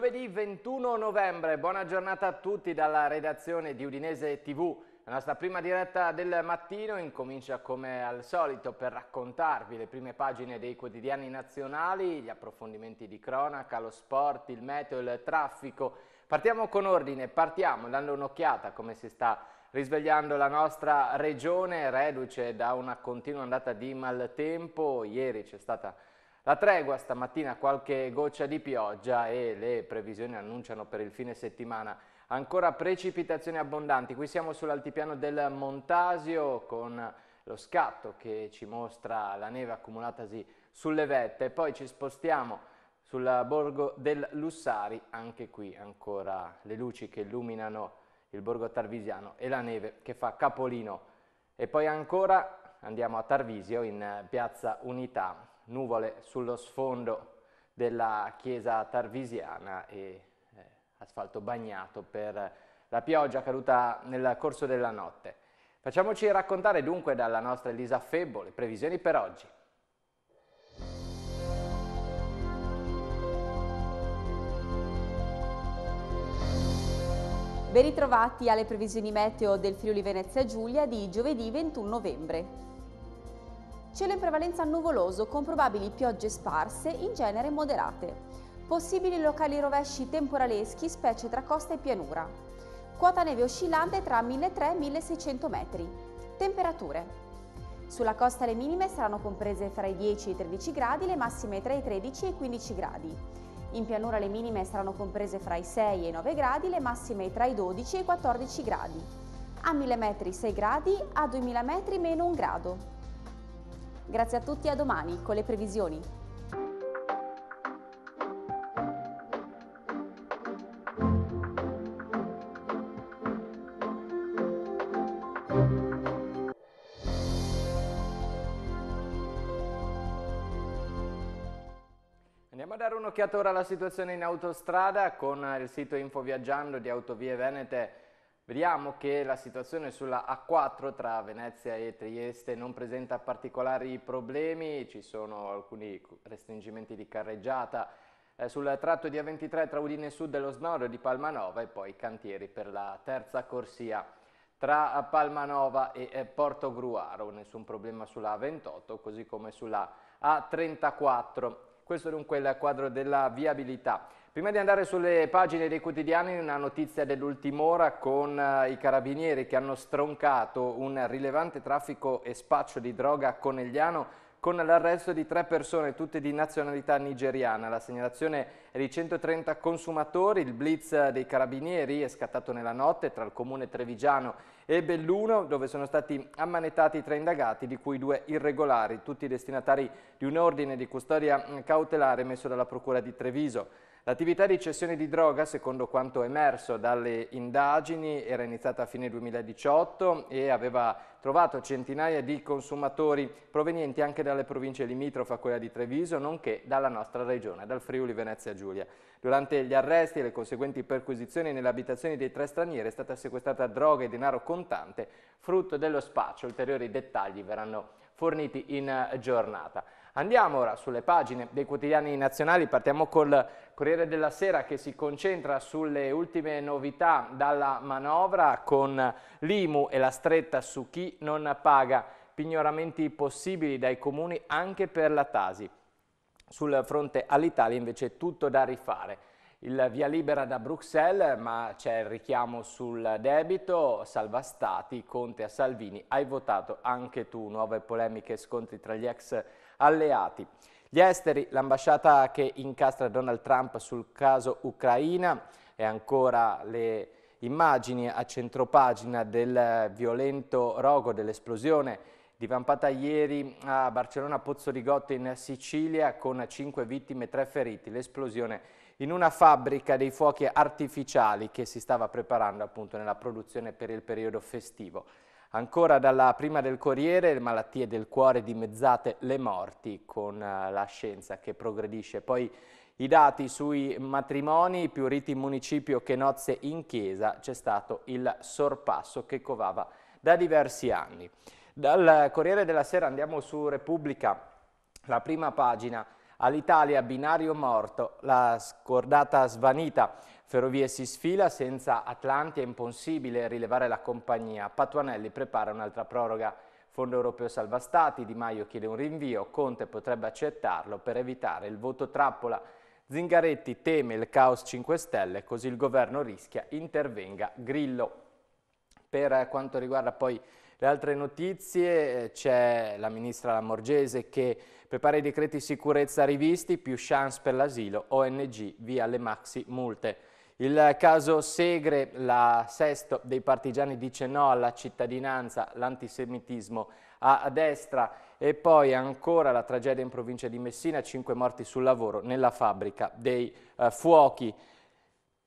Giovedì 21 novembre, buona giornata a tutti dalla redazione di Udinese TV. La nostra prima diretta del mattino incomincia come al solito per raccontarvi le prime pagine dei quotidiani nazionali, gli approfondimenti di cronaca, lo sport, il meteo, il traffico. Partiamo con ordine, partiamo dando un'occhiata a come si sta risvegliando la nostra regione, reduce da una continua andata di maltempo. Ieri c'è stata la tregua stamattina qualche goccia di pioggia e le previsioni annunciano per il fine settimana ancora precipitazioni abbondanti. Qui siamo sull'altipiano del Montasio con lo scatto che ci mostra la neve accumulatasi sulle vette. Poi ci spostiamo sul borgo del Lussari, anche qui ancora le luci che illuminano il borgo tarvisiano e la neve che fa capolino. E poi ancora andiamo a Tarvisio in piazza Unità nuvole sullo sfondo della chiesa tarvisiana e eh, asfalto bagnato per la pioggia caduta nel corso della notte. Facciamoci raccontare dunque dalla nostra Elisa Febbo le previsioni per oggi. Ben ritrovati alle previsioni meteo del Friuli Venezia Giulia di giovedì 21 novembre. Cielo in prevalenza nuvoloso con probabili piogge sparse, in genere moderate. Possibili locali rovesci temporaleschi, specie tra costa e pianura. Quota neve oscillante tra 1.300 e 1.600 metri. Temperature. Sulla costa le minime saranno comprese fra i 10 e i 13 gradi, le massime tra i 13 e i 15 gradi. In pianura le minime saranno comprese fra i 6 e i 9 gradi, le massime tra i 12 e i 14 gradi. A 1000 metri 6 gradi, a 2000 metri meno 1 grado. Grazie a tutti e a domani con le previsioni. Andiamo a dare un'occhiata ora alla situazione in autostrada con il sito Info Viaggiando di Autovie Venete Vediamo che la situazione sulla A4 tra Venezia e Trieste non presenta particolari problemi, ci sono alcuni restringimenti di carreggiata eh, sul tratto di A23 tra Udine Sud e lo Snorio di Palmanova e poi cantieri per la terza corsia tra Palmanova e eh, Porto Gruaro, nessun problema sulla A28 così come sulla A34. Questo dunque è il quadro della viabilità. Prima di andare sulle pagine dei quotidiani, una notizia dell'ultima ora con eh, i carabinieri che hanno stroncato un rilevante traffico e spaccio di droga a Conegliano con l'arresto di tre persone, tutte di nazionalità nigeriana. La segnalazione è di 130 consumatori, il blitz dei carabinieri è scattato nella notte tra il comune trevigiano e e Belluno dove sono stati ammanettati tre indagati di cui due irregolari, tutti destinatari di un ordine di custodia cautelare messo dalla Procura di Treviso. L'attività di cessione di droga, secondo quanto emerso dalle indagini, era iniziata a fine 2018 e aveva trovato centinaia di consumatori provenienti anche dalle province limitrofe a quella di Treviso, nonché dalla nostra regione, dal Friuli Venezia Giulia. Durante gli arresti e le conseguenti perquisizioni nelle abitazioni dei tre stranieri è stata sequestrata droga e denaro contante, frutto dello spaccio. Ulteriori dettagli verranno forniti in eh, giornata. Andiamo ora sulle pagine dei quotidiani nazionali, partiamo col Corriere della Sera che si concentra sulle ultime novità dalla manovra con l'IMU e la stretta su chi non paga, pignoramenti possibili dai comuni anche per la Tasi. Sul fronte all'Italia invece tutto da rifare. Il via libera da Bruxelles, ma c'è il richiamo sul debito, salva stati, Conte a Salvini, hai votato anche tu, nuove polemiche e scontri tra gli ex alleati. Gli esteri, l'ambasciata che incastra Donald Trump sul caso Ucraina e ancora le immagini a centropagina del violento rogo dell'esplosione divampata ieri a Barcellona Pozzo Rigotto in Sicilia con 5 vittime e 3 feriti. L'esplosione in una fabbrica dei fuochi artificiali che si stava preparando appunto nella produzione per il periodo festivo. Ancora dalla prima del Corriere, le malattie del cuore dimezzate le morti con eh, la scienza che progredisce. Poi i dati sui matrimoni, più riti in municipio che nozze in chiesa, c'è stato il sorpasso che covava da diversi anni. Dal Corriere della Sera andiamo su Repubblica, la prima pagina, all'Italia binario morto, la scordata svanita. Ferrovie si sfila, senza Atlanti è impossibile rilevare la compagnia. Patuanelli prepara un'altra proroga. Fondo europeo salva stati, Di Maio chiede un rinvio, Conte potrebbe accettarlo per evitare il voto trappola. Zingaretti teme il caos 5 Stelle, così il governo rischia intervenga Grillo. Per quanto riguarda poi le altre notizie, eh, c'è la ministra Lamorgese che prepara i decreti sicurezza rivisti, più chance per l'asilo, ONG via le maxi multe. Il caso Segre, la sesto dei partigiani dice no alla cittadinanza, l'antisemitismo a destra e poi ancora la tragedia in provincia di Messina, cinque morti sul lavoro nella fabbrica dei eh, fuochi.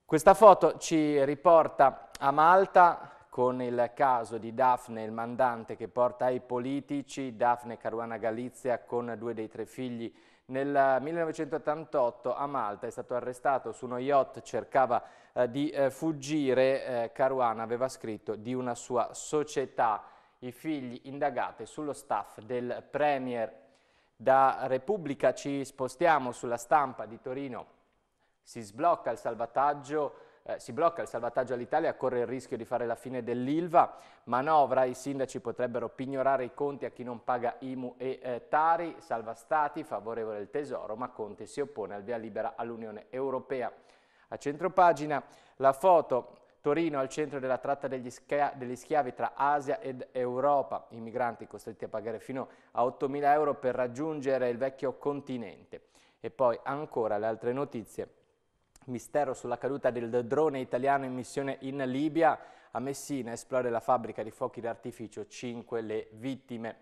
Questa foto ci riporta a Malta con il caso di Daphne, il mandante che porta ai politici, Daphne Caruana Galizia con due dei tre figli nel 1988 a Malta è stato arrestato su uno yacht, cercava eh, di eh, fuggire, eh, Caruana aveva scritto di una sua società, i figli indagati sullo staff del Premier. Da Repubblica ci spostiamo sulla stampa di Torino, si sblocca il salvataggio eh, si blocca il salvataggio all'Italia, corre il rischio di fare la fine dell'Ilva, manovra, i sindaci potrebbero pignorare i conti a chi non paga IMU e eh, Tari, salva stati, favorevole il tesoro, ma Conte si oppone al via libera all'Unione Europea. A centropagina la foto Torino al centro della tratta degli, schia degli, schiavi tra Asia ed Europa, i migranti costretti a pagare fino a 8.000 euro per raggiungere il vecchio continente. E poi ancora le altre notizie Mistero sulla caduta del drone italiano in missione in Libia. A Messina esplode la fabbrica di fuochi d'artificio, 5 le vittime.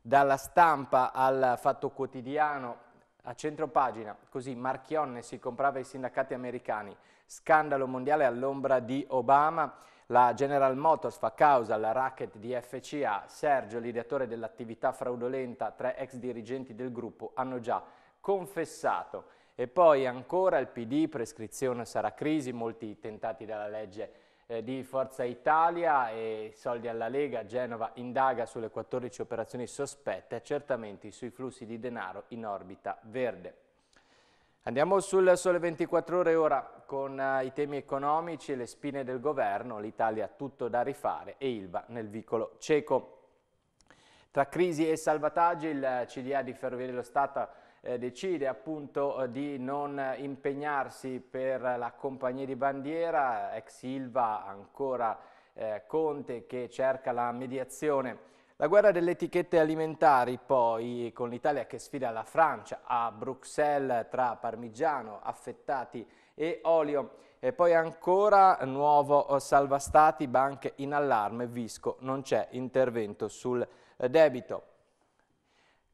Dalla stampa al fatto quotidiano, a centro pagina, così Marchionne si comprava i sindacati americani. Scandalo mondiale all'ombra di Obama. La General Motors fa causa alla racket di FCA. Sergio, l'ideatore dell'attività fraudolenta, tre ex dirigenti del gruppo hanno già confessato. E poi ancora il PD, prescrizione sarà crisi, molti tentati dalla legge eh, di Forza Italia e soldi alla Lega, Genova indaga sulle 14 operazioni sospette, accertamenti sui flussi di denaro in orbita verde. Andiamo sul sole 24 ore ora con eh, i temi economici, le spine del governo, l'Italia ha tutto da rifare e Ilva nel vicolo cieco. Tra crisi e salvataggi il eh, CDA di Ferrovie dello Stato eh, decide appunto eh, di non eh, impegnarsi per la compagnia di bandiera, ex Silva ancora eh, Conte che cerca la mediazione. La guerra delle etichette alimentari poi con l'Italia che sfida la Francia a Bruxelles tra parmigiano, affettati e olio e poi ancora nuovo salvastati, banche in allarme, Visco non c'è intervento sul debito.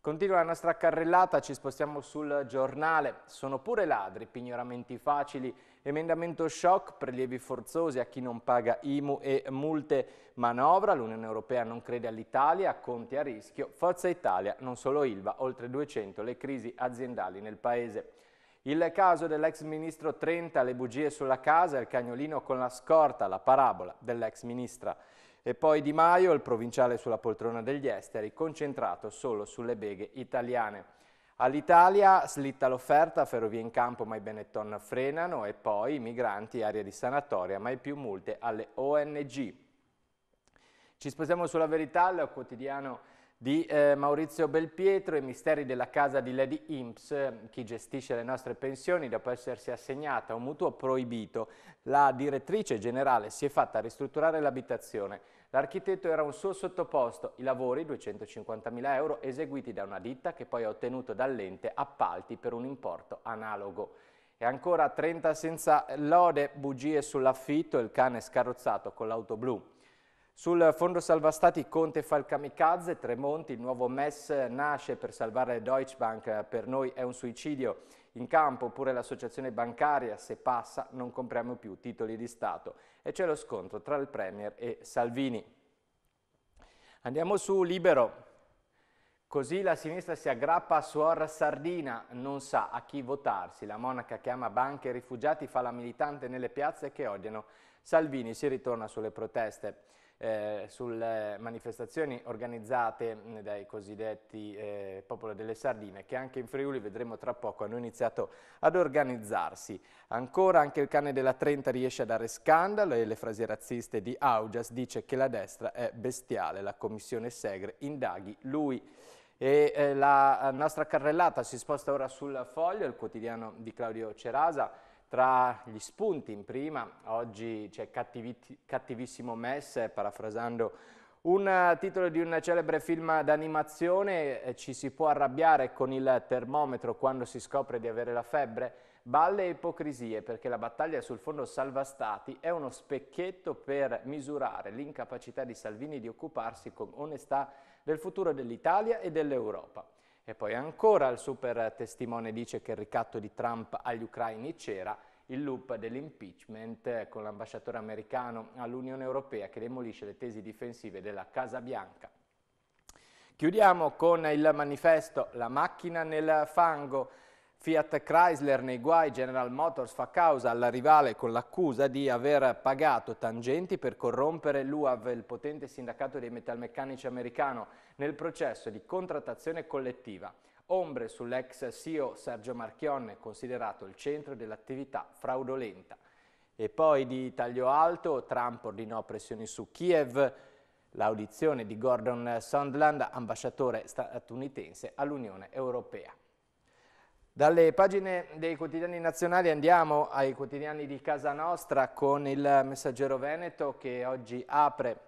Continua la nostra carrellata, ci spostiamo sul giornale. Sono pure ladri, pignoramenti facili, emendamento shock, prelievi forzosi a chi non paga IMU e multe manovra. L'Unione Europea non crede all'Italia, conti a rischio. Forza Italia, non solo Ilva, oltre 200 le crisi aziendali nel Paese. Il caso dell'ex ministro Trenta, le bugie sulla casa, il cagnolino con la scorta, la parabola dell'ex ministra. E poi Di Maio, il provinciale sulla poltrona degli esteri, concentrato solo sulle beghe italiane. All'Italia slitta l'offerta, ferrovie in campo ma i Benetton frenano e poi migranti, aria di sanatoria, mai più multe alle ONG. Ci sposiamo sulla verità, il quotidiano di eh, Maurizio Belpietro, i misteri della casa di Lady Imps, chi gestisce le nostre pensioni dopo essersi assegnata a un mutuo proibito. La direttrice generale si è fatta ristrutturare l'abitazione L'architetto era un suo sottoposto, i lavori, 250.000 euro, eseguiti da una ditta che poi ha ottenuto dall'ente appalti per un importo analogo. E ancora 30 senza lode, bugie sull'affitto, il cane scarrozzato con l'auto blu. Sul fondo salva stati Conte fa il kamikaze, Tremonti, il nuovo MES nasce per salvare Deutsche Bank, per noi è un suicidio in campo, oppure l'associazione bancaria, se passa non compriamo più titoli di Stato. E c'è lo scontro tra il Premier e Salvini. Andiamo su Libero. Così la sinistra si aggrappa a Suor Sardina, non sa a chi votarsi. La monaca che ama banche e rifugiati, fa la militante nelle piazze che odiano Salvini, si ritorna sulle proteste eh, sulle manifestazioni organizzate dai cosiddetti eh, Popolo delle Sardine, che anche in Friuli, vedremo tra poco, hanno iniziato ad organizzarsi. Ancora anche il cane della Trenta riesce a dare scandalo e le frasi razziste di Augias dice che la destra è bestiale, la commissione Segre indaghi lui. E, eh, la nostra carrellata si sposta ora sul foglio, il quotidiano di Claudio Cerasa, tra gli spunti in prima, oggi c'è Cattivissimo Mess, parafrasando un titolo di un celebre film d'animazione, eh, ci si può arrabbiare con il termometro quando si scopre di avere la febbre? Balle e ipocrisie, perché la battaglia sul fondo salva stati è uno specchietto per misurare l'incapacità di Salvini di occuparsi con onestà del futuro dell'Italia e dell'Europa. E poi ancora il super testimone dice che il ricatto di Trump agli ucraini c'era, il loop dell'impeachment con l'ambasciatore americano all'Unione Europea che demolisce le tesi difensive della Casa Bianca. Chiudiamo con il manifesto La macchina nel fango Fiat Chrysler nei guai, General Motors fa causa alla rivale con l'accusa di aver pagato tangenti per corrompere l'UAV, il potente sindacato dei metalmeccanici americano, nel processo di contrattazione collettiva. Ombre sull'ex CEO Sergio Marchionne, considerato il centro dell'attività fraudolenta. E poi di taglio alto, Trump ordinò pressioni su Kiev, l'audizione di Gordon Sondland, ambasciatore statunitense all'Unione Europea. Dalle pagine dei quotidiani nazionali andiamo ai quotidiani di casa nostra con il Messaggero Veneto che oggi apre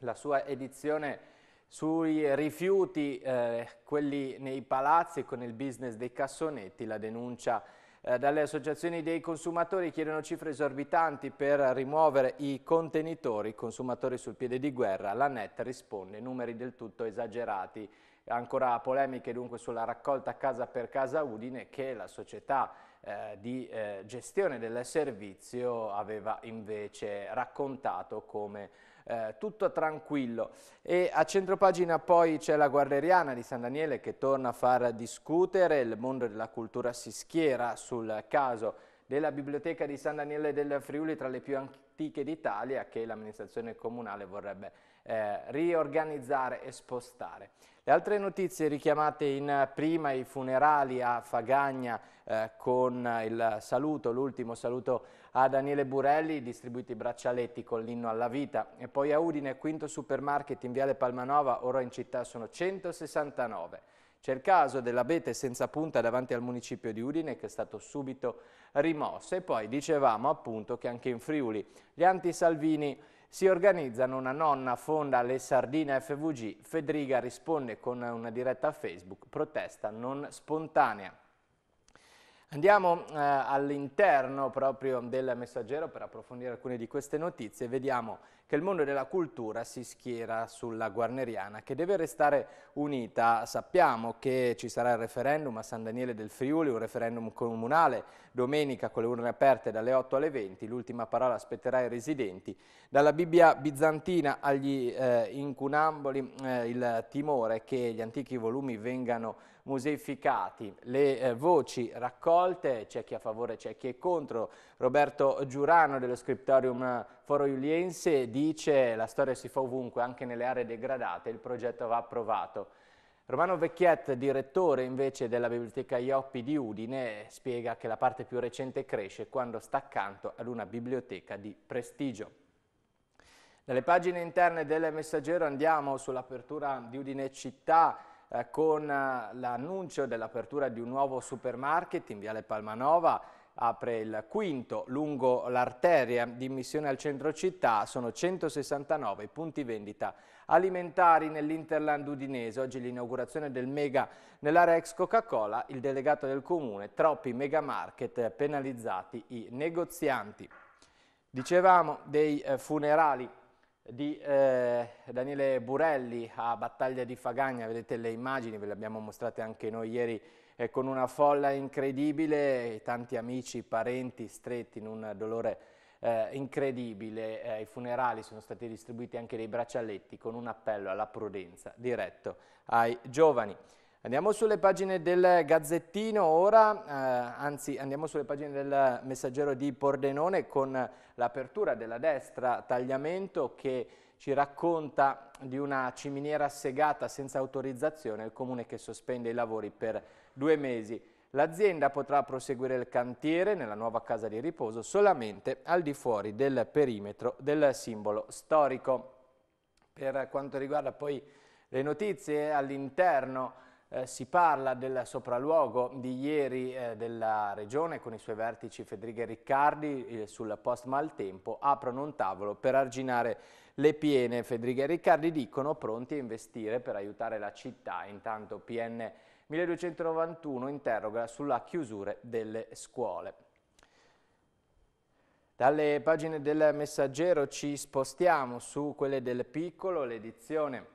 la sua edizione sui rifiuti, eh, quelli nei palazzi con il business dei cassonetti, la denuncia eh, dalle associazioni dei consumatori chiedono cifre esorbitanti per rimuovere i contenitori, consumatori sul piede di guerra, la NET risponde, numeri del tutto esagerati ancora polemiche dunque sulla raccolta casa per casa Udine che la società eh, di eh, gestione del servizio aveva invece raccontato come eh, tutto tranquillo. E a centropagina poi c'è la Guarreriana di San Daniele che torna a far discutere, il mondo della cultura si schiera sul caso della biblioteca di San Daniele del Friuli tra le più antiche d'Italia che l'amministrazione comunale vorrebbe eh, riorganizzare e spostare. Le altre notizie richiamate in prima, i funerali a Fagagna eh, con il saluto, l'ultimo saluto a Daniele Burelli, distribuiti i braccialetti con l'inno alla vita. E poi a Udine, quinto supermarket in Viale Palmanova, ora in città sono 169. C'è il caso dell'abete senza punta davanti al municipio di Udine che è stato subito rimosso e poi dicevamo appunto che anche in Friuli gli anti-Salvini si organizzano una nonna fonda le sardine FVG, Federica risponde con una diretta a Facebook, protesta non spontanea. Andiamo eh, all'interno proprio del messaggero per approfondire alcune di queste notizie, vediamo che il mondo della cultura si schiera sulla Guarneriana, che deve restare unita. Sappiamo che ci sarà il referendum a San Daniele del Friuli, un referendum comunale, domenica con le urne aperte dalle 8 alle 20. L'ultima parola aspetterà i residenti. Dalla Bibbia bizantina agli eh, incunamboli eh, il timore che gli antichi volumi vengano museificati. Le eh, voci raccolte, c'è chi è a favore, c'è chi è contro. Roberto Giurano dello Scriptorium Foro Juliense dice la storia si fa ovunque, anche nelle aree degradate, il progetto va approvato. Romano Vecchiet, direttore invece della biblioteca Ioppi di Udine, spiega che la parte più recente cresce quando sta accanto ad una biblioteca di prestigio. Dalle pagine interne del Messaggero andiamo sull'apertura di Udine Città eh, con eh, l'annuncio dell'apertura di un nuovo supermarket in Viale Palmanova, apre il quinto lungo l'arteria di missione al centro città, sono 169 i punti vendita alimentari nell'Interland Udinese. Oggi l'inaugurazione del mega nell'area ex Coca-Cola, il delegato del comune, troppi mega market penalizzati i negozianti. Dicevamo dei eh, funerali di eh, Daniele Burelli a Battaglia di Fagagna, vedete le immagini, ve le abbiamo mostrate anche noi ieri eh, con una folla incredibile, tanti amici, parenti stretti in un dolore eh, incredibile. Eh, ai funerali sono stati distribuiti anche dei braccialetti con un appello alla prudenza diretto ai giovani. Andiamo sulle pagine del Gazzettino ora, eh, anzi andiamo sulle pagine del Messaggero di Pordenone con l'apertura della destra Tagliamento che ci racconta di una ciminiera segata senza autorizzazione, il comune che sospende i lavori per due mesi. L'azienda potrà proseguire il cantiere nella nuova casa di riposo solamente al di fuori del perimetro del simbolo storico. Per quanto riguarda poi le notizie all'interno eh, si parla del sopralluogo di ieri eh, della regione con i suoi vertici Federica e Riccardi eh, sul post maltempo aprono un tavolo per arginare le piene. Federica e Riccardi dicono pronti a investire per aiutare la città, intanto PN 1291 interroga sulla chiusura delle scuole. Dalle pagine del Messaggero ci spostiamo su quelle del Piccolo, l'edizione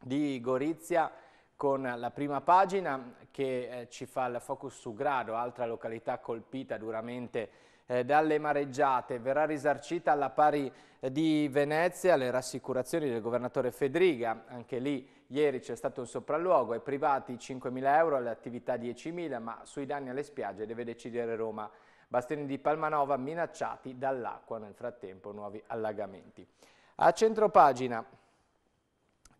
di Gorizia con la prima pagina che eh, ci fa il focus su Grado, altra località colpita duramente eh, dalle mareggiate verrà risarcita alla pari eh, di Venezia, le rassicurazioni del governatore Federica, anche lì ieri c'è stato un sopralluogo, ai privati 5.000 euro, alle attività 10.000, ma sui danni alle spiagge deve decidere Roma. Bastioni di Palmanova minacciati dall'acqua, nel frattempo nuovi allagamenti. A centro pagina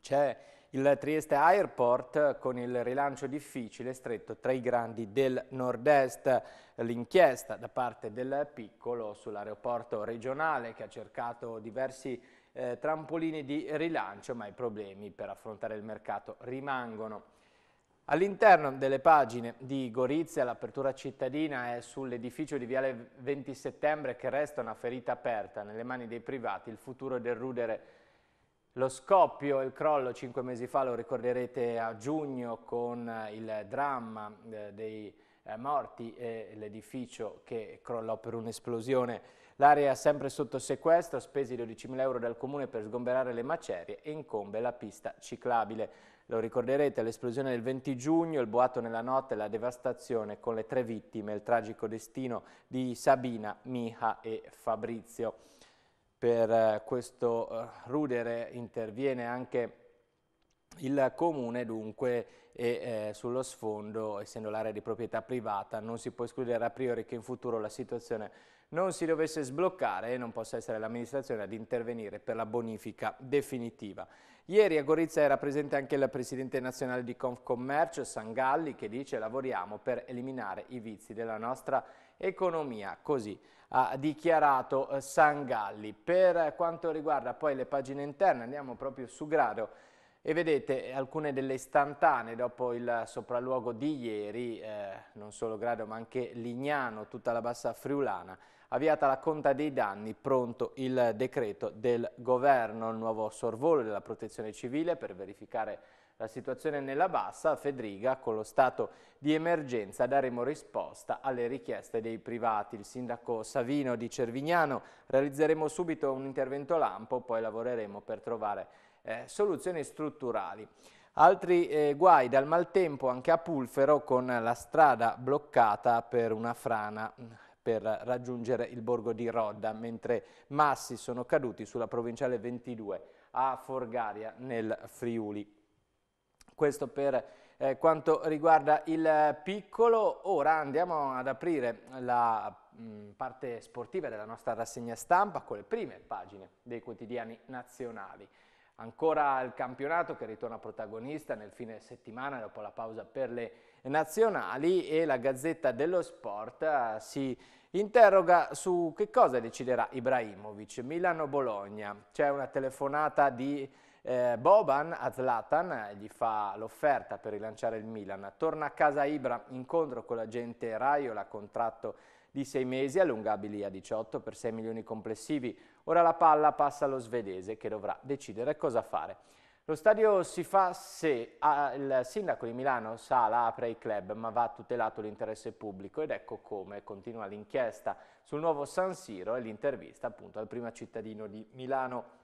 c'è il Trieste Airport con il rilancio difficile stretto tra i grandi del nord-est. L'inchiesta da parte del piccolo sull'aeroporto regionale che ha cercato diversi eh, trampolini di rilancio ma i problemi per affrontare il mercato rimangono. All'interno delle pagine di Gorizia l'apertura cittadina è sull'edificio di Viale 20 Settembre che resta una ferita aperta nelle mani dei privati il futuro del rudere lo scoppio e il crollo cinque mesi fa, lo ricorderete a giugno con eh, il dramma eh, dei eh, morti e l'edificio che crollò per un'esplosione. L'area è sempre sotto sequestro, spesi 12.000 euro dal comune per sgomberare le macerie e incombe la pista ciclabile. Lo ricorderete, l'esplosione del 20 giugno, il boato nella notte, la devastazione con le tre vittime, il tragico destino di Sabina, Miha e Fabrizio per eh, questo eh, rudere interviene anche il comune dunque e eh, sullo sfondo, essendo l'area di proprietà privata, non si può escludere a priori che in futuro la situazione non si dovesse sbloccare e non possa essere l'amministrazione ad intervenire per la bonifica definitiva. Ieri a Gorizia era presente anche il presidente nazionale di Confcommercio, Sangalli, che dice lavoriamo per eliminare i vizi della nostra economia. Così ha dichiarato eh, Sangalli. Per quanto riguarda poi le pagine interne andiamo proprio su grado e vedete eh, alcune delle istantanee dopo il sopralluogo di ieri, eh, non solo Grado ma anche Lignano, tutta la bassa friulana, avviata la conta dei danni, pronto il decreto del governo, il nuovo sorvolo della protezione civile per verificare la situazione nella bassa, Fedriga con lo stato di emergenza daremo risposta alle richieste dei privati. Il sindaco Savino di Cervignano realizzeremo subito un intervento lampo, poi lavoreremo per trovare eh, soluzioni strutturali. Altri eh, guai dal maltempo anche a Pulfero con la strada bloccata per una frana mm, per raggiungere il borgo di Rodda, mentre massi sono caduti sulla provinciale 22 a Forgaria nel Friuli. Questo per eh, quanto riguarda il piccolo. Ora andiamo ad aprire la mh, mm, parte sportiva della nostra rassegna stampa con le prime pagine dei quotidiani nazionali. Ancora il campionato che ritorna protagonista nel fine settimana dopo la pausa per le nazionali e la Gazzetta dello Sport eh, si interroga su che cosa deciderà Ibrahimovic. Milano-Bologna, c'è una telefonata di eh, Boban a Zlatan eh, gli fa l'offerta per rilanciare il Milan, torna a casa Ibra, incontro con l'agente Raiola, contratto di sei mesi, allungabili a 18 per 6 milioni complessivi. Ora la palla passa allo svedese che dovrà decidere cosa fare. Lo stadio si fa se ah, il sindaco di Milano Sala apre i club ma va tutelato l'interesse pubblico ed ecco come continua l'inchiesta sul nuovo San Siro e l'intervista appunto al primo cittadino di Milano.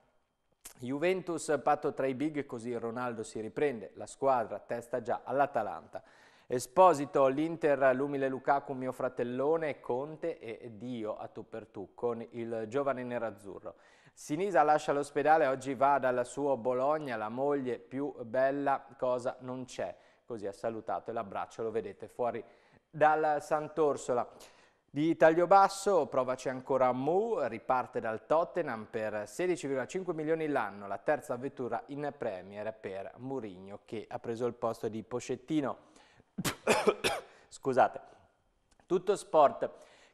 Juventus patto tra i big, così Ronaldo si riprende, la squadra testa già all'Atalanta. Esposito, l'Inter, l'umile Lukaku, mio fratellone, Conte e Dio a tu per tu con il giovane nerazzurro. Sinisa lascia l'ospedale, oggi va dal suo Bologna, la moglie più bella cosa non c'è. Così ha salutato e l'abbraccio, lo vedete fuori dal Sant'Orsola. Di taglio basso, provaci ancora Mu, riparte dal Tottenham per 16,5 milioni l'anno, la terza vettura in Premier per Mourinho che ha preso il posto di Pochettino. Scusate. Tutto sport.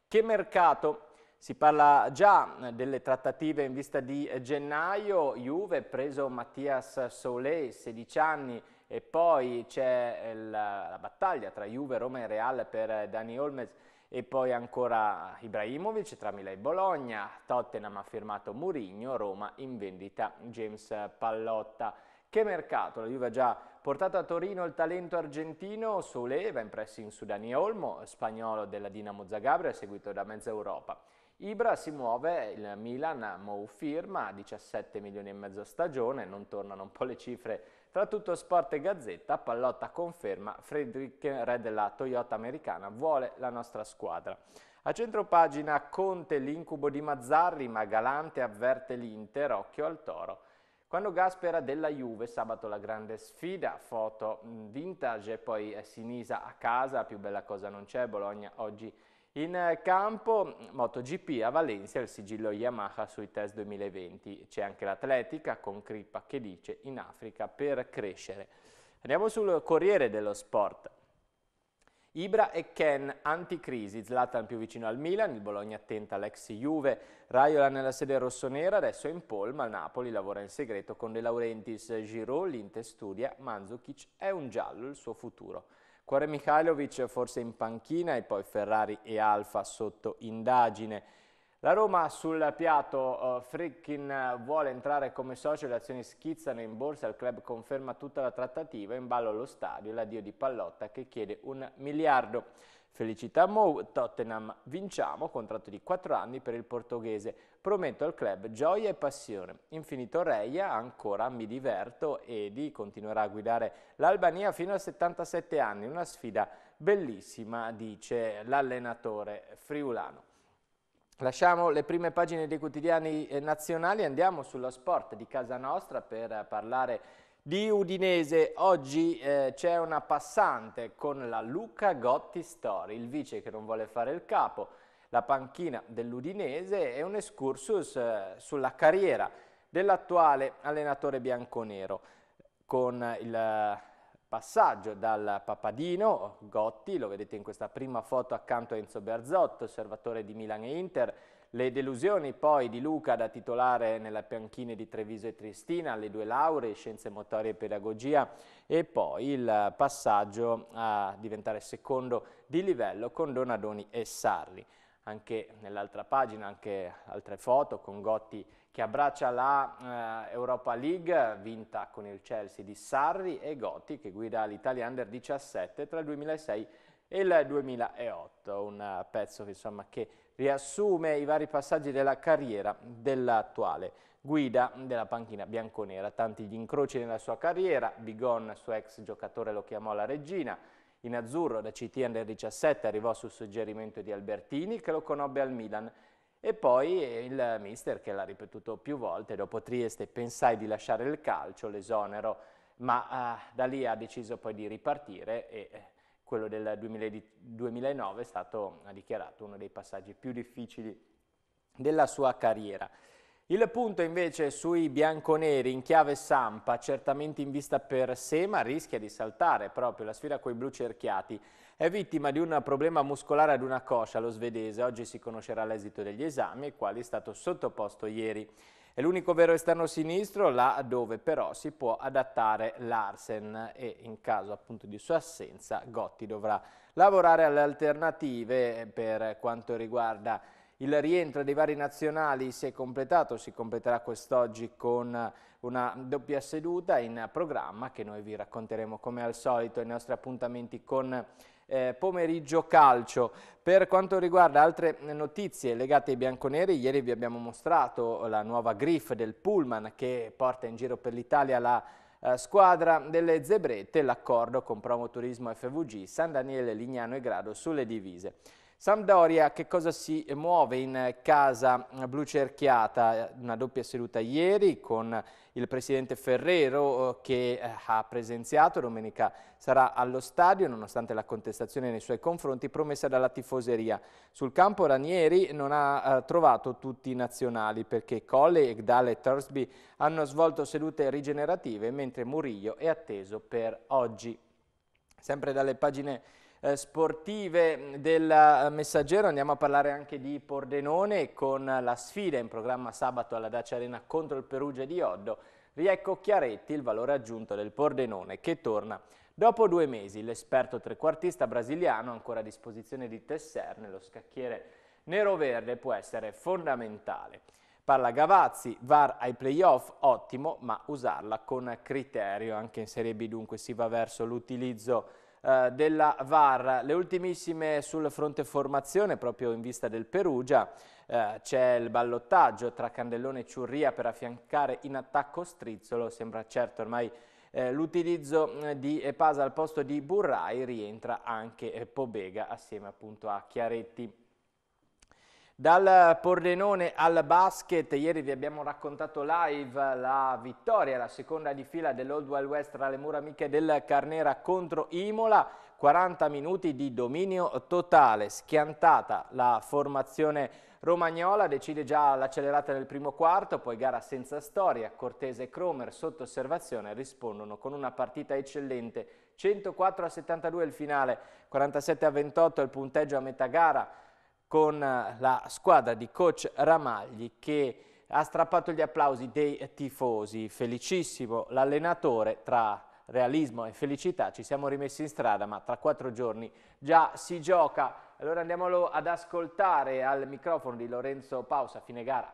Che mercato? Si parla già delle trattative in vista di gennaio, Juve preso Mattias Soleil, 16 anni, e poi c'è la battaglia tra Juve, Roma e Real per Dani Olmes e poi ancora Ibrahimovic tra Milano e Bologna, Tottenham ha firmato Murigno, Roma in vendita James Pallotta. Che mercato, la Juve ha già portato a Torino il talento argentino, Soleva in pressing su Dani Olmo, spagnolo della Dinamo Zagabria, seguito da mezza Europa. Ibra si muove, il Milan Mou firma, 17 milioni e mezzo stagione, non tornano un po' le cifre tra tutto sport e gazzetta, Pallotta conferma, Friedrich, re della Toyota americana, vuole la nostra squadra. A centro pagina Conte l'incubo di Mazzarri, ma Galante avverte l'Inter, occhio al toro. Quando Gaspera della Juve, sabato la grande sfida, foto mm, vintage e poi Sinisa a casa, più bella cosa non c'è, Bologna oggi in campo MotoGP a Valencia il sigillo Yamaha sui test 2020. C'è anche l'atletica con Crippa che dice in Africa per crescere. Andiamo sul Corriere dello Sport. Ibra e Ken anticrisi, Zlatan più vicino al Milan, il Bologna attenta all'ex Juve, Raiola nella sede rossonera, adesso è in polma, Napoli lavora in segreto con De Laurentiis, Giroud, l'Inter studia, Mandzukic è un giallo il suo futuro. Cuore Michailovic forse in panchina e poi Ferrari e Alfa sotto indagine. La Roma sul piatto, uh, eh, Frickin vuole entrare come socio, le azioni schizzano in borsa, il club conferma tutta la trattativa, in ballo lo stadio, l'addio di Pallotta che chiede un miliardo. Felicità Mou, Tottenham, vinciamo, contratto di 4 anni per il portoghese, prometto al club gioia e passione. Infinito Reia, ancora mi diverto, Edi continuerà a guidare l'Albania fino a 77 anni, una sfida bellissima, dice l'allenatore friulano. Lasciamo le prime pagine dei quotidiani eh, nazionali, andiamo sullo sport di casa nostra per parlare di di Udinese. Oggi eh, c'è una passante con la Luca Gotti Story, il vice che non vuole fare il capo, la panchina dell'Udinese e un excursus eh, sulla carriera dell'attuale allenatore bianconero con il passaggio dal Papadino Gotti, lo vedete in questa prima foto accanto a Enzo Berzotto, osservatore di Milan e Inter, le delusioni poi di Luca da titolare nella panchina di Treviso e Tristina, le due lauree, scienze motorie e pedagogia e poi il passaggio a diventare secondo di livello con Donadoni e Sarri. Anche nell'altra pagina, anche altre foto con Gotti che abbraccia la eh, Europa League vinta con il Chelsea di Sarri e Gotti che guida l'Italia Under 17 tra il 2006 e il 2008. Un eh, pezzo insomma, che riassume i vari passaggi della carriera dell'attuale guida della panchina bianconera. Tanti gli incroci nella sua carriera, Bigon, suo ex giocatore, lo chiamò la regina, in azzurro da CT Under 17 arrivò sul suggerimento di Albertini che lo conobbe al Milan e poi eh, il mister che l'ha ripetuto più volte, dopo Trieste pensai di lasciare il calcio, l'esonero, ma ah, da lì ha deciso poi di ripartire e eh, quello del 2009 è stato ha dichiarato uno dei passaggi più difficili della sua carriera. Il punto invece sui bianconeri in chiave Sampa, certamente in vista per Sema, rischia di saltare proprio la sfida coi blu cerchiati. È vittima di un problema muscolare ad una coscia lo svedese, oggi si conoscerà l'esito degli esami, ai quali è stato sottoposto ieri. È l'unico vero esterno sinistro là dove però si può adattare Larsen e in caso appunto di sua assenza Gotti dovrà lavorare alle alternative eh, per quanto riguarda il rientro dei vari nazionali si è completato, si completerà quest'oggi con una doppia seduta in programma che noi vi racconteremo come al solito i nostri appuntamenti con eh, pomeriggio calcio. Per quanto riguarda altre eh, notizie legate ai bianconeri, ieri vi abbiamo mostrato la nuova griff del Pullman che porta in giro per l'Italia la eh, squadra delle zebrette, l'accordo con Promoturismo FVG, San Daniele, Lignano e Grado sulle divise. Sampdoria che cosa si muove in casa blu cerchiata? Una doppia seduta ieri con il presidente Ferrero eh, che eh, ha presenziato, domenica sarà allo stadio nonostante la contestazione nei suoi confronti promessa dalla tifoseria. Sul campo Ranieri non ha eh, trovato tutti i nazionali perché Colle, Egdale e Thursby hanno svolto sedute rigenerative mentre Murillo è atteso per oggi. Sempre dalle pagine eh, sportive del Messaggero, andiamo a parlare anche di Pordenone con la sfida in programma sabato alla Dacia Arena contro il Perugia di Oddo. Riecco Chiaretti il valore aggiunto del Pordenone che torna Dopo due mesi l'esperto trequartista brasiliano, ancora a disposizione di Tesser nello scacchiere nero-verde, può essere fondamentale. Parla Gavazzi, VAR ai playoff, ottimo, ma usarla con criterio. Anche in Serie B dunque si va verso l'utilizzo eh, della VAR. Le ultimissime sul fronte formazione, proprio in vista del Perugia, eh, c'è il ballottaggio tra Candellone e Ciurria per affiancare in attacco Strizzolo, sembra certo ormai eh, l'utilizzo mm, di Pasa al posto di Burrai rientra anche eh, Pobega assieme appunto a Chiaretti. Dal Pordenone al basket, ieri vi abbiamo raccontato live la vittoria, la seconda di fila dell'Old Wild West tra le mura amiche del Carnera contro Imola, 40 minuti di dominio totale, schiantata la formazione romagnola, decide già l'accelerata nel primo quarto, poi gara senza storia, Cortese e Cromer sotto osservazione rispondono con una partita eccellente, 104 a 72 il finale, 47 a 28 il punteggio a metà gara, con eh, la squadra di coach Ramagli che ha strappato gli applausi dei tifosi. Felicissimo l'allenatore, tra realismo e felicità ci siamo rimessi in strada, ma tra quattro giorni già si gioca. Allora andiamolo ad ascoltare al microfono di Lorenzo Pausa, fine gara.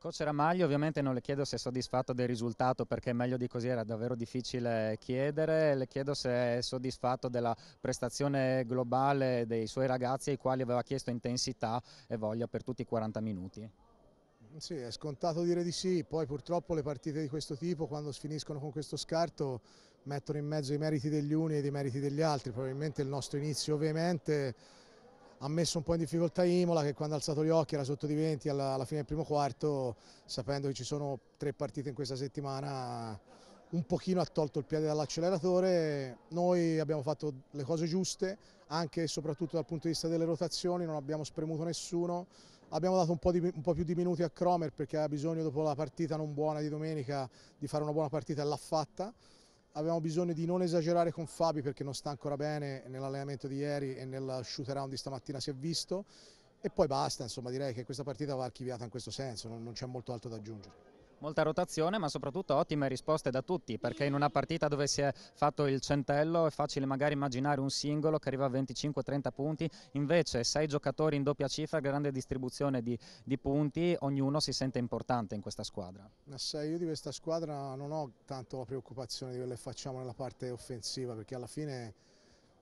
Coach Ramaglio, ovviamente non le chiedo se è soddisfatto del risultato perché meglio di così era davvero difficile chiedere, le chiedo se è soddisfatto della prestazione globale dei suoi ragazzi ai quali aveva chiesto intensità e voglia per tutti i 40 minuti. Sì, è scontato dire di sì, poi purtroppo le partite di questo tipo quando finiscono con questo scarto mettono in mezzo i meriti degli uni e i meriti degli altri, probabilmente il nostro inizio ovviamente ha messo un po' in difficoltà Imola che quando ha alzato gli occhi era sotto di 20 alla, alla, fine del primo quarto, sapendo che ci sono tre partite in questa settimana, un pochino ha tolto il piede dall'acceleratore. Noi abbiamo fatto le cose giuste, anche e soprattutto dal punto di vista delle rotazioni, non abbiamo spremuto nessuno. Abbiamo dato un po, di, un po più di minuti a Cromer perché aveva bisogno dopo la partita non buona di domenica di fare una buona partita e l'ha fatta avevamo bisogno di non esagerare con Fabi perché non sta ancora bene nell'allenamento di ieri e nel shoot around di stamattina si è visto e poi basta, insomma direi che questa partita va archiviata in questo senso, non, non c'è molto altro da aggiungere. Molta rotazione ma soprattutto ottime risposte da tutti perché in una partita dove si è fatto il centello è facile magari immaginare un singolo che arriva a 25-30 punti, invece sei giocatori in doppia cifra, grande distribuzione di, di, punti, ognuno si sente importante in questa squadra. Ma io di questa squadra non ho tanto la preoccupazione di quello che facciamo nella parte offensiva perché alla fine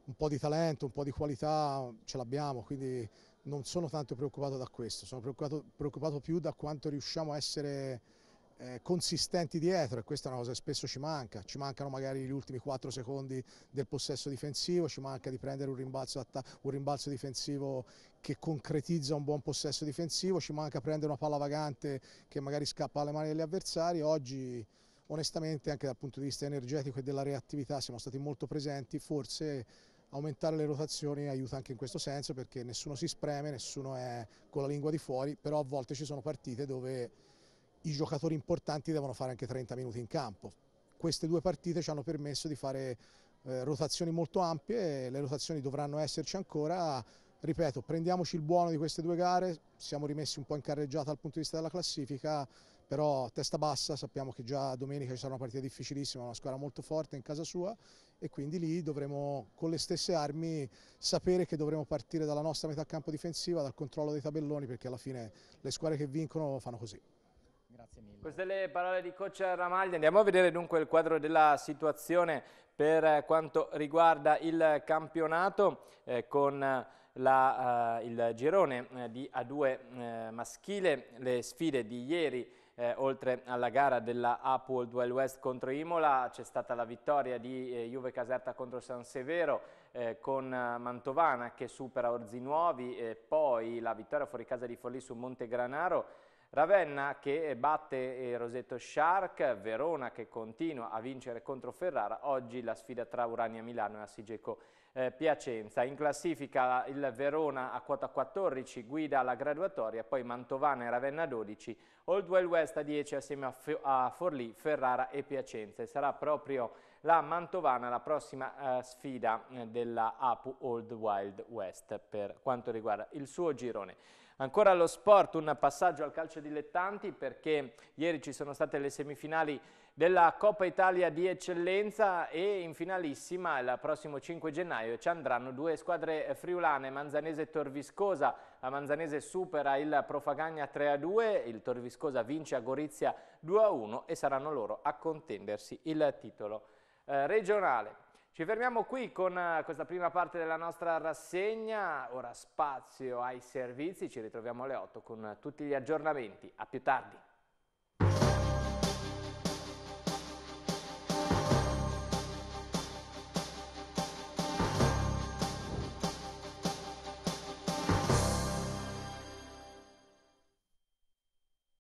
un po' di talento, un po' di qualità ce l'abbiamo, quindi non sono tanto preoccupato da questo, sono preoccupato, preoccupato più da quanto riusciamo a essere eh, consistenti dietro e questa è una cosa che spesso ci manca, ci mancano magari gli ultimi 4 secondi del possesso difensivo, ci manca di prendere un rimbalzo, un rimbalzo difensivo che concretizza un buon possesso difensivo, ci manca prendere una palla vagante che magari scappa alle mani degli avversari, oggi onestamente anche dal punto di vista energetico e della reattività siamo stati molto presenti, forse aumentare le rotazioni aiuta anche in questo senso perché nessuno si spreme, nessuno è con la lingua di fuori, però a volte ci sono partite dove i giocatori importanti devono fare anche 30 minuti in campo. Queste due partite ci hanno permesso di fare eh, rotazioni molto ampie, le rotazioni dovranno esserci ancora. Ripeto, prendiamoci il buono di queste due gare, siamo rimessi un po' in carreggiata dal punto di vista della classifica, però testa bassa, sappiamo che già domenica ci sarà una partita difficilissima, una squadra molto forte in casa sua e quindi lì dovremo con le stesse armi sapere che dovremo partire dalla nostra metà campo difensiva, dal controllo dei tabelloni, perché alla fine le squadre che vincono fanno così. Grazie mille. Queste le parole di coach Ramaglia. Andiamo a vedere dunque il quadro della situazione per eh, quanto riguarda il campionato eh, con eh, la, eh, il girone eh, di A2 maschile, le sfide di ieri eh, oltre alla gara della Apple Duel West contro Imola c'è stata la vittoria di eh, Juve Caserta contro San Severo eh, con Mantovana che supera Orzinuovi e poi la vittoria fuori casa di Forlì su Monte Granaro Ravenna che eh, batte eh, Rosetto Shark, Verona che continua a vincere contro Ferrara, oggi la sfida tra Urania Milano e Assigeco eh, Piacenza. In classifica il Verona a quota 14 guida la graduatoria, poi Mantovana e Ravenna 12, Old Well West a 10 assieme a, Forlì, Ferrara e Piacenza. E sarà proprio la Mantovana la prossima sfida eh, della APU Old Wild West per quanto riguarda il suo girone. Ancora allo sport, un passaggio al calcio dilettanti perché ieri ci sono state le semifinali della Coppa Italia di eccellenza e in finalissima il prossimo 5 gennaio ci andranno due squadre friulane, Manzanese e Torviscosa. La Manzanese supera il Profagagna 3-2, il Torviscosa vince a Gorizia 2-1 e saranno loro a contendersi il titolo eh, regionale. Ci fermiamo qui con eh, questa prima parte della nostra rassegna, ora spazio ai servizi, ci ritroviamo alle 8 con tutti gli aggiornamenti, a più tardi.